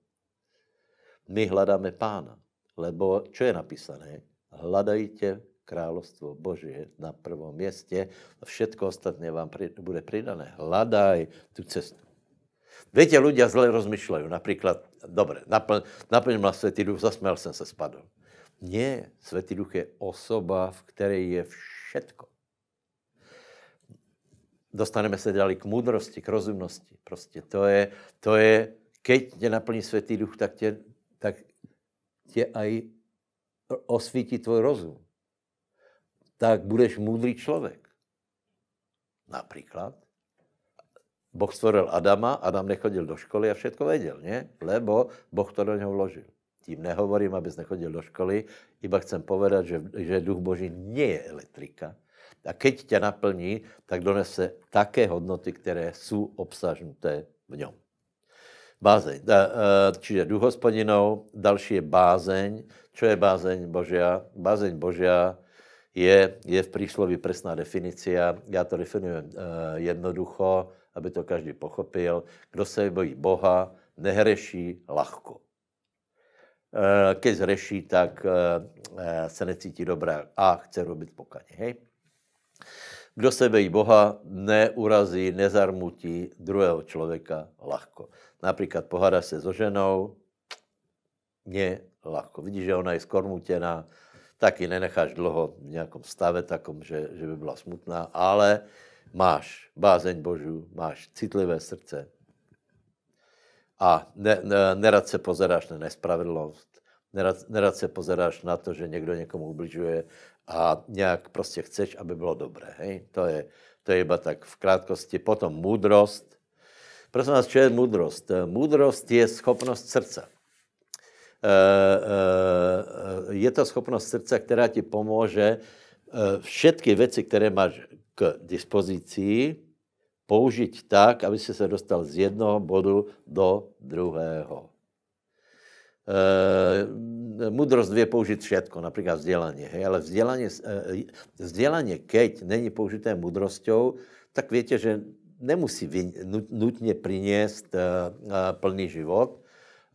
My hledáme Pána, lebo čo je napísané? Hledajte královstvo Božie na prvom městě a všetko ostatné vám pri, bude pridané. Hladaj tu cestu. Víte, ľudia zle rozmýšlejí. Například, dobre, naplň, naplň ma Svetý Duch, zasmial jsem se spadl. Ne, Svetý Duch je osoba, v které je všetko. Dostaneme se dali k moudrosti, k rozumnosti. Prostě to je, to je keď tě naplní Svetý Duch, tak, tě, tak tě aj osvítí tvoj rozum tak budeš moudrý člověk. Například. Boh stvoril Adama, Adam nechodil do školy a všetko věděl, ne? Lebo Boh to do něho vložil. Tím nehovorím, abys nechodil do školy, iba chcem povedat, že, že duch boží nie je elektrika. A keď tě naplní, tak donese také hodnoty, které jsou obsažnuté v něm. Bázeň. Eh, eh, čiže duch hospodinou, další je bázeň. Čo je bázeň Božia? Bázeň Božia je, je v prísloví presná definícia. Já to definuji eh, jednoducho, aby to každý pochopil. Kdo se bojí Boha, nehreší lahko. Eh, Keď zreší, tak eh, se necítí dobré a chce robit pokaně. Hej? Kdo se bojí Boha, neurazí, nezarmutí druhého člověka lahko. Například pohádá se so ženou, ne lahko. Vidíš, že ona je skormutěná, tak ji nenecháš dlouho v nějakom stave takom, že, že by byla smutná, ale máš bázeň Božů, máš citlivé srdce a ne, ne, nerad se pozeráš na nespravedlnost, nerad, nerad se pozeráš na to, že někdo někomu ubližuje a nějak prostě chceš, aby bylo dobré. Hej? To, je, to je iba tak v krátkosti. Potom moudrost. Prosím vás, čo je moudrost? Moudrost je schopnost srdce. Eh, eh, eh, je to schopnost srdce, která ti pomůže všetky věci, které máš k dispozici, použít tak, aby si se dostal z jednoho bodu do druhého. E, mudrost vie použít všetko, například vzdělání. Hej? Ale vzdělání, vzdělání, keď není použité mudrosťou, tak víte, že nemusí nutně přinést plný život,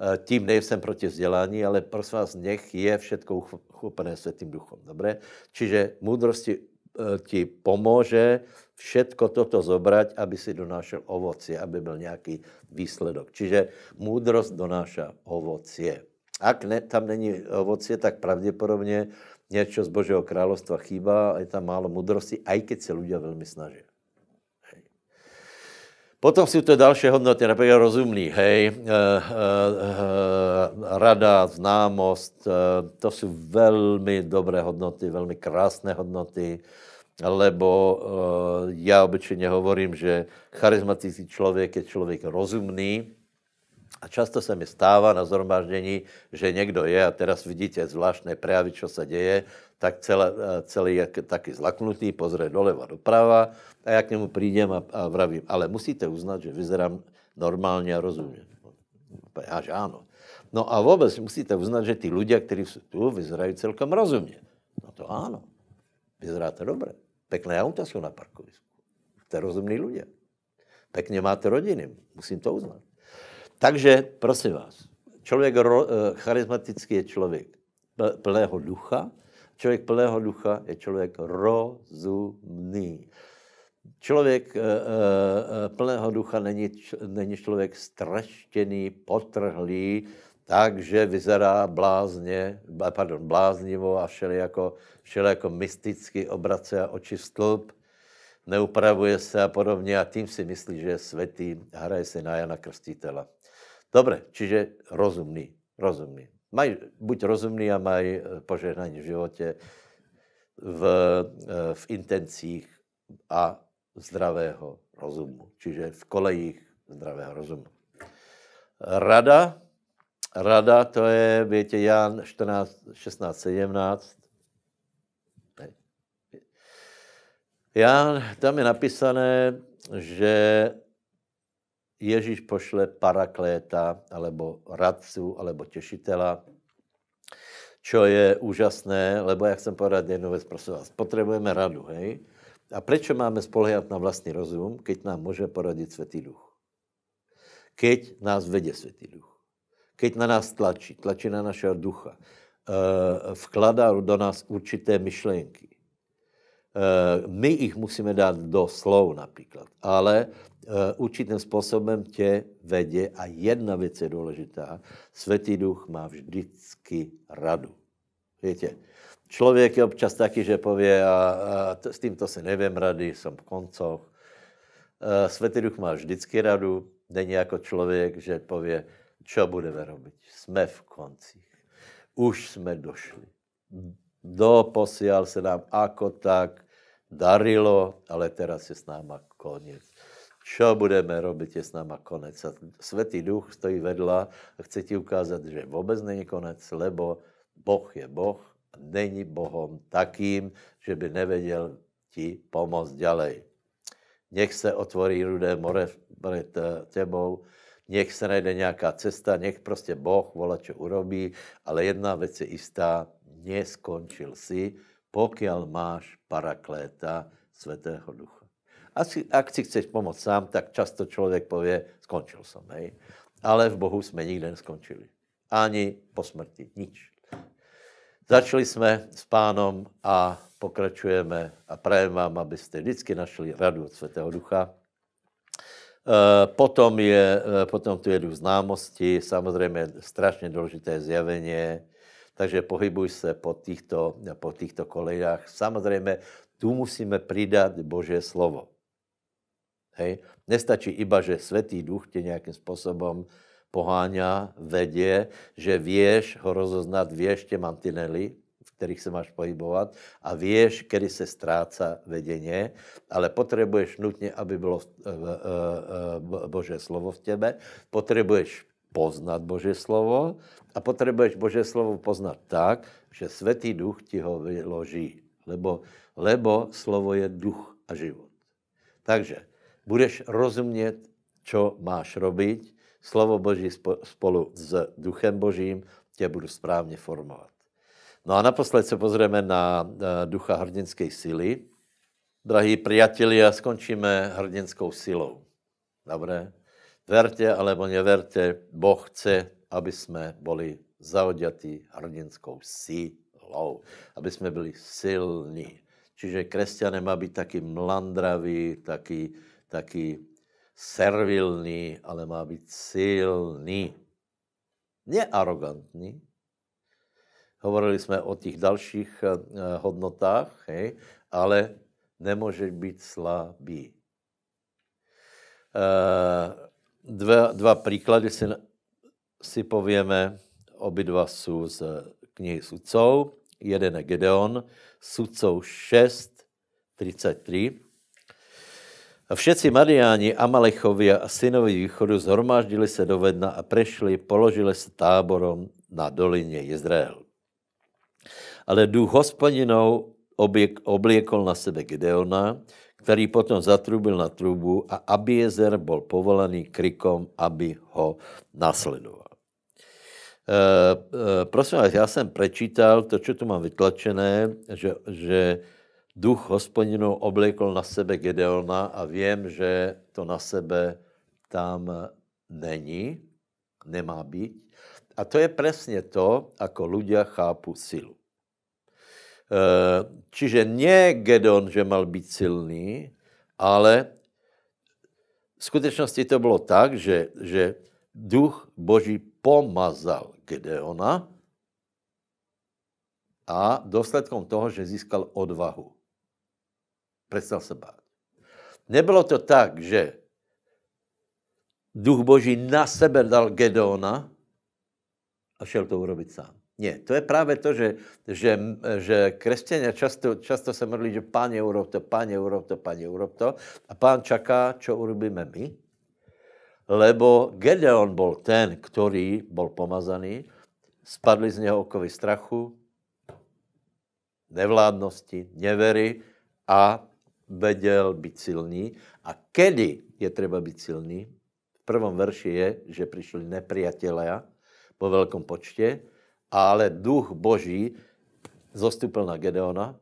Eh, tím nejsem proti vzdělání, ale prosím vás, nech je všetko uchopené světým duchom. Dobré? Čiže moudrosti eh, ti pomůže všetko toto zobrať, aby si donášel ovoci, aby byl nějaký výsledok. Čiže moudrost donáša ovocie. Ak ne, tam není ovocie, tak pravděpodobně něco z Božího královstva chýba a je tam málo moudrosti, i keď se lidé velmi snaží. Potom jsou to další hodnoty, například rozumný, hej, e, e, rada, známost, e, to jsou velmi dobré hodnoty, velmi krásné hodnoty, lebo já obyčejně hovorím, že charizmatický člověk je člověk rozumný, a často se mi stává na zhromaždení, že někdo je, a teraz vidíte zvláštné prejavy, co se děje, tak celé, eh, celý je taky zlaknutý, pozře doleva, doprava a já k němu přijdem a, a vravím, ale musíte uznat, že vyzerám normálně a rozumně. No, Až ano. No a vůbec musíte uznat, že ty lidé, kteří jsou tu, vyzerají celkem rozumně. No to ano. Vyzeráte dobře. Pekné auta jsou na parkovisku. Jste rozumní lidé. Pekně máte rodiny. Musím to uznat. Takže, prosím vás, člověk eh, charismatický je člověk plného ducha, člověk plného ducha je člověk rozumný. Člověk eh, eh, plného ducha není, není člověk straštěný, potrhlý, takže vyzerá blázně, pardon, bláznivo a všelijako, všelijako mysticky obrace a oči stlup, neupravuje se a podobně a tím si myslí, že je svatý, hraje se na Jana Krstitela. Dobre, čiže rozumný, rozumný. Maj, buď rozumný a maj eh, požehnání v životě, v, eh, v intencích a zdravého rozumu. Čiže v kolejích zdravého rozumu. Rada, rada to je, víte, Jan 14, 16, 17, Jan, tam je napísané, že Ježíš pošle parakléta, alebo radcu, alebo těšitela, čo je úžasné, lebo jak jsem povedal jednu věc, prosím vás, potřebujeme radu, hej? A proč máme spolehat na vlastní rozum, keď nám může poradit Světý Duch? Keď nás vede Světý Duch. Keď na nás tlačí, tlačí na našeho ducha. Eh, vkladá do nás určité myšlenky. Eh, my jich musíme dát do slov například, ale Eh, určitým způsobem tě vede a jedna věc je důležitá. Světý duch má vždycky radu. Víte, člověk je občas taky, že pově, a, a to, s tímto se nevím rady, jsem v koncoch. Eh, Světý duch má vždycky radu, není jako člověk, že pově, co budeme robiť. Jsme v koncích. Už jsme došli. Doposial se nám ako tak darilo, ale teraz je s náma koniec. Co budeme robit, je s náma konec. A Svetý duch stojí vedla a chce ti ukázat, že vůbec není konec, lebo Boh je Boh a není Bohom takým, že by nevěděl ti pomoct ďalej. Nech se otvorí rudé more před eh, tebou, nech se najde nějaká cesta, nech prostě Boh volá, čo urobí, ale jedna věc je jistá, neskončil si, pokud máš parakléta Svatého Ducha. Asi, ak si chceš pomoct sám, tak často člověk pově, skončil jsem, hej. Ale v Bohu jsme nikdy neskončili. Ani po smrti, nič. Začali jsme s pánom a pokračujeme a prajem vám, abyste vždycky našli radu od Svatého Ducha. E, potom, je, eh, potom tu jedu známosti, samozřejmě strašně důležité zjavení, takže pohybuj se po týchto, po týchto kolejách. Samozřejmě tu musíme přidat Boží slovo. Hej. Nestačí iba, že Svetý duch tě nějakým způsobem poháňa, vedě, že věš ho rozoznat, věš tě mantinely, v kterých se máš pohybovat a věš, kedy se ztráca vedeně, ale potřebuješ nutně, aby bylo eh, eh, eh, Bože slovo v těbe, potřebuješ poznat Bože slovo a potřebuješ Bože slovo poznat tak, že Svetý duch ti ho vyloží, lebo, lebo slovo je duch a život. Takže budeš rozumět, co máš robiť. Slovo Boží spolu s Duchem Božím tě budu správně formovat. No a naposled se pozrieme na eh, ducha hrdinské síly. Drahí přátelé, a skončíme hrdinskou silou. Dobré? Verte alebo neverte, Boh chce, aby jsme byli zaodětí hrdinskou silou. Aby jsme byli silní. Čiže kresťané má být taky mlandravý, taky taky servilní, ale má být silný. Nearogantný. Hovorili jsme o těch dalších eh, hodnotách, hej, ale nemůže být slabý. Eh, dva, dva příklady si, si povíme, obidva jsou z knihy sudcov. Jeden je Gedeon, sudcov 6, 33 a všetci Mariáni, Amalechovia a synovi východu zhromáždili se do vedna a prešli, položili se táborom na dolině Izrael. Ale duch hospodinou obliekol na sebe Gideona, který potom zatrubil na trubu a Abiezer byl povolaný krikom, aby ho nasledoval. E, eh, e, eh, prosím vás, já jsem prečítal to, co tu mám vytlačené, že, že duch hospodinu oblekl na sebe Gedeona a vím, že to na sebe tam není, nemá být. A to je přesně to, ako ľudia chápu silu. Eh, čiže ne Gedon, že mal být silný, ale v skutečnosti to bylo tak, že, že duch boží pomazal Gedeona a důsledkom toho, že získal odvahu. Přestal se bát. Nebylo to tak, že duch boží na sebe dal Gedona a šel to urobit sám. Ne, to je právě to, že, že, že křesťané často, často se modlí, že páně urob to, páně urob to, páně urob to. A pán čaká, co urobíme my. Lebo Gedeon byl ten, který byl pomazaný, spadli z něho okovy strachu, nevládnosti, nevery a vedel být silný. A kedy je treba být silný? V prvom verši je, že přišli nepriatelé po velkom počtě, ale duch boží zostupil na Gedeona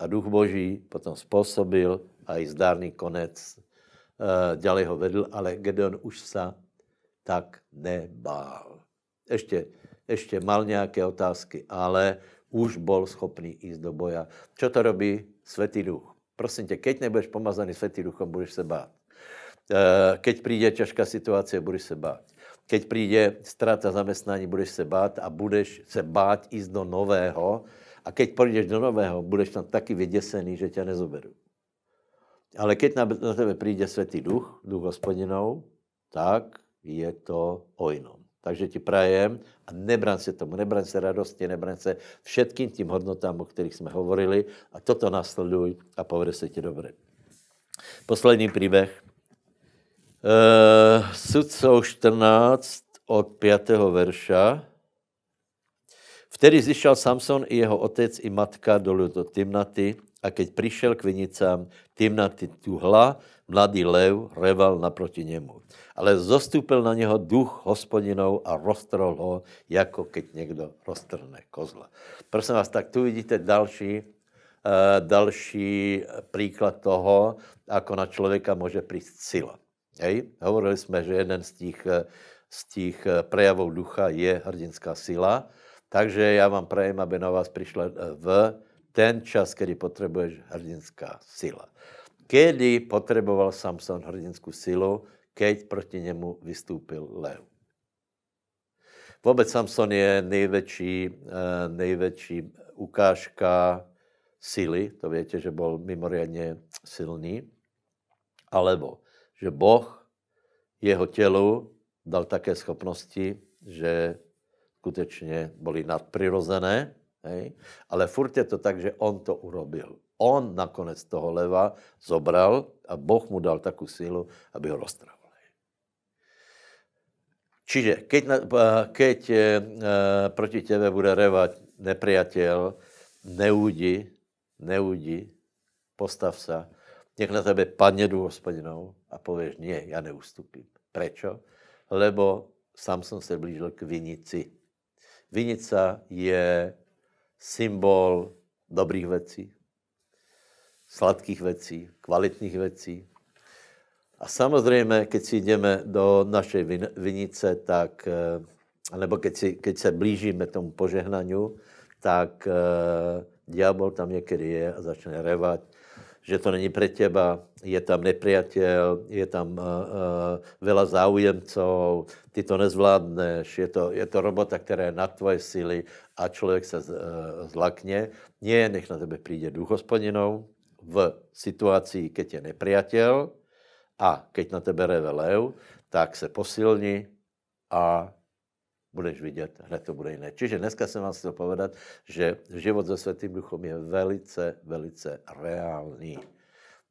a duch boží potom způsobil a i zdárný konec eh, ďalej ho vedl, ale Gedeon už sa tak nebál. Ještě, ještě mal nějaké otázky, ale už bol schopný jít do boja. Co to robí světý duch? Prosím tě, keď nebudeš pomazaný světý duchom, budeš se bát. Eh, keď přijde těžká situace, budeš se bát. Keď přijde ztráta zaměstnání, budeš se bát a budeš se bát jít do nového. A keď půjdeš do nového, budeš tam taky vyděsený, že tě nezoberu. Ale keď na, tebe přijde světý duch, duch hospodinou, tak je to o jinom. Takže ti prajem a nebraň se tomu, nebraň se radosti, nebraň se všetkým tím hodnotám, o kterých jsme hovorili a toto následuj a povede se ti dobře. Poslední příběh. Uh, Sudcov 14 od 5. verša. Vtedy zišel Samson i jeho otec i matka do do Timnaty a keď přišel k vinicám Timnaty tuhla, mladý lev reval naproti němu. Ale zostupil na něho duch hospodinou a roztrhl ho, jako keď někdo roztrhne kozla. Prosím vás, tak tu vidíte další, uh, další příklad toho, ako na člověka může přijít sila. Hej? Hovorili jsme, že jeden z těch, z těch prejavů ducha je hrdinská sila, takže já vám prajem, aby na vás přišla eh, v ten čas, kedy potřebuješ hrdinská síla. Kedy potřeboval Samson hrdinskou sílu, keď proti němu vystoupil lev. Vůbec Samson je největší, eh, největší ukážka síly, to víte, že byl mimoriadně silný, alebo že Boh jeho tělu dal také schopnosti, že skutečně byly nadprirozené, Hej? Ale furt je to tak, že on to urobil. On nakonec toho leva zobral a Boh mu dal takovou sílu, aby ho roztrhl. Čiže keď, eh, keď eh, eh, proti tebe bude revat nepriateľ, neúdi, neúdi, postav sa, nech na tebe padne duch hospodinou a pověš, nie, já neustupím. Prečo? Lebo sám jsem se blížil k vinici. Vinica je symbol dobrých věcí, sladkých věcí, kvalitních věcí. A samozřejmě, když si jdeme do naší vinice, tak, eh, nebo keď, si, keď se blížíme tomu požehnaniu, tak e, diabol tam někdy je a začne revat že to není pre teba, je tam nepriatel, je tam uh, eh, uh, eh, veľa záujemcov, ty to nezvládneš, je to, je to robota, která je na tvoje síly a člověk se uh, zlakne. Nie, nech na tebe přijde duch hospodinou v situaci, keď je nepriatel a keď na tebe reve lev, tak se posilni a budeš vidět, hned to bude jiné. Čiže dneska jsem vám chtěl povedat, že život se Svatým Duchem je velice, velice reálný.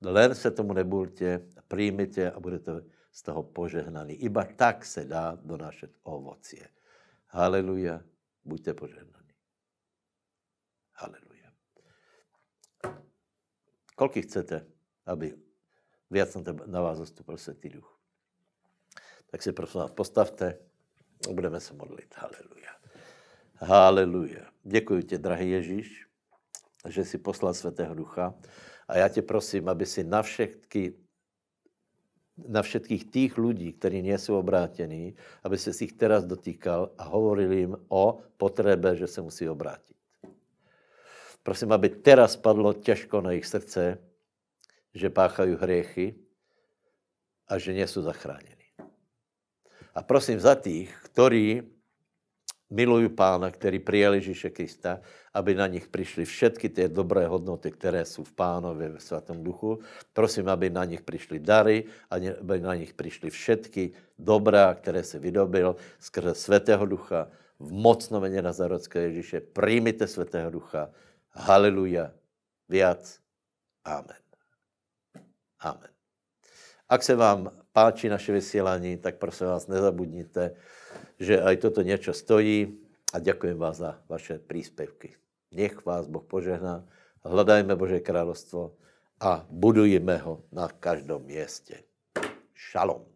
Len se tomu nebudete, přijměte a budete z toho požehnaný. Iba tak se dá donášet ovocie. Haleluja, buďte požehnaní. Haleluja. Kolik chcete, aby viac na, vás zastupil Světý Duch? Tak si prosím vás postavte. Budeme se modlit. Haleluja. Haleluja. Děkuji tě, drahý Ježíš, že jsi poslal Svatého Ducha. A já tě prosím, aby si na všechny na všetkých tých lidí, kteří nejsou obrátení, aby se si jich teraz dotýkal a hovoril jim o potrebe, že se musí obrátit. Prosím, aby teraz padlo těžko na jejich srdce, že páchají hriechy a že nejsou zachráněni. A prosím za tých, ktorí milujú pána, ktorí prijali Ježíše Krista, aby na nich prišli všetky tie dobré hodnoty, které sú v pánovi, v svatém duchu. Prosím, aby na nich prišli dary, aby na nich prišli všetky dobrá, které se vydobil skrze svatého ducha, v na Nazareckého Ježíše. Príjmite svatého ducha. Haleluja. Viac. Amen. Amen. Ak se vám páči naše vysílání, tak prosím vás, nezabudnite, že aj toto něco stojí a děkuji vás za vaše příspěvky. Nech vás Boh požehná, hledajme Bože královstvo a budujeme ho na každém městě. Shalom.